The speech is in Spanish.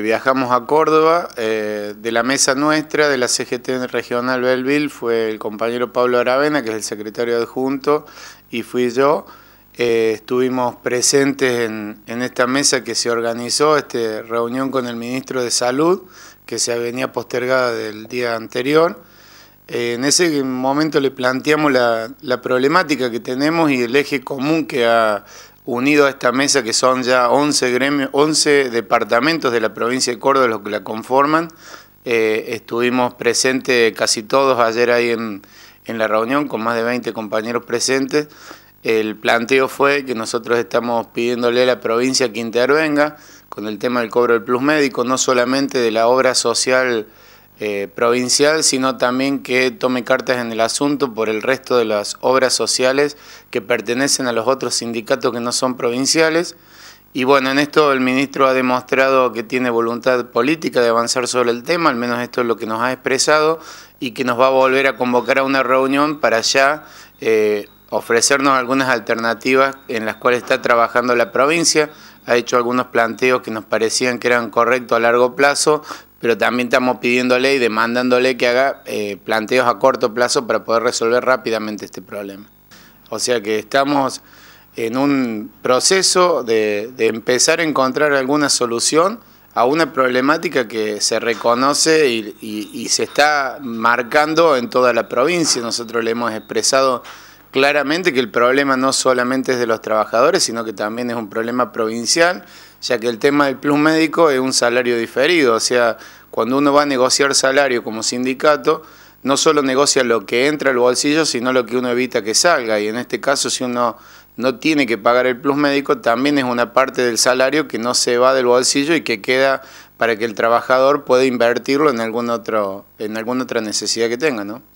Viajamos a Córdoba, eh, de la mesa nuestra de la CGT Regional Belville fue el compañero Pablo Aravena, que es el secretario adjunto, y fui yo. Eh, estuvimos presentes en, esta mesa que se organizó, esta reunión con el ministro de Salud, que se venía postergada del día anterior. Eh, en ese momento le planteamos la problemática que tenemos y el eje común que ha unido a esta mesa que son ya 11, gremios, 11 departamentos de la provincia de Córdoba los que la conforman. Eh, estuvimos presentes casi todos ayer ahí en, en, la reunión con más de 20 compañeros presentes. El planteo fue que nosotros estamos pidiéndole a la provincia que intervenga con el tema del cobro del plus médico, no solamente de la obra social eh, provincial, sino también que tome cartas en el asunto por el resto de las obras sociales que pertenecen a los otros sindicatos que no son provinciales. Y bueno, en esto el ministro ha demostrado que tiene voluntad política de avanzar sobre el tema, al menos esto es lo que nos ha expresado, y que nos va a volver a convocar a una reunión para ya eh, ofrecernos algunas alternativas en las cuales está trabajando la provincia. Ha hecho algunos planteos que nos parecían que eran correctos a largo plazo, pero también estamos pidiéndole y demandándole que haga eh, planteos a corto plazo para poder resolver rápidamente este problema. O sea que estamos en un proceso de, empezar a encontrar alguna solución a una problemática que se reconoce y se está marcando en toda la provincia. Nosotros le hemos expresado claramente que el problema no solamente es de los trabajadores, sino que también es un problema provincial, ya que el tema del plus médico es un salario diferido, o sea, cuando uno va a negociar salario como sindicato, no solo negocia lo que entra al bolsillo, sino lo que uno evita que salga, y en este caso si uno no tiene que pagar el plus médico, también es una parte del salario que no se va del bolsillo y que queda para que el trabajador pueda invertirlo en, algún otro, en alguna otra necesidad que tenga, ¿no?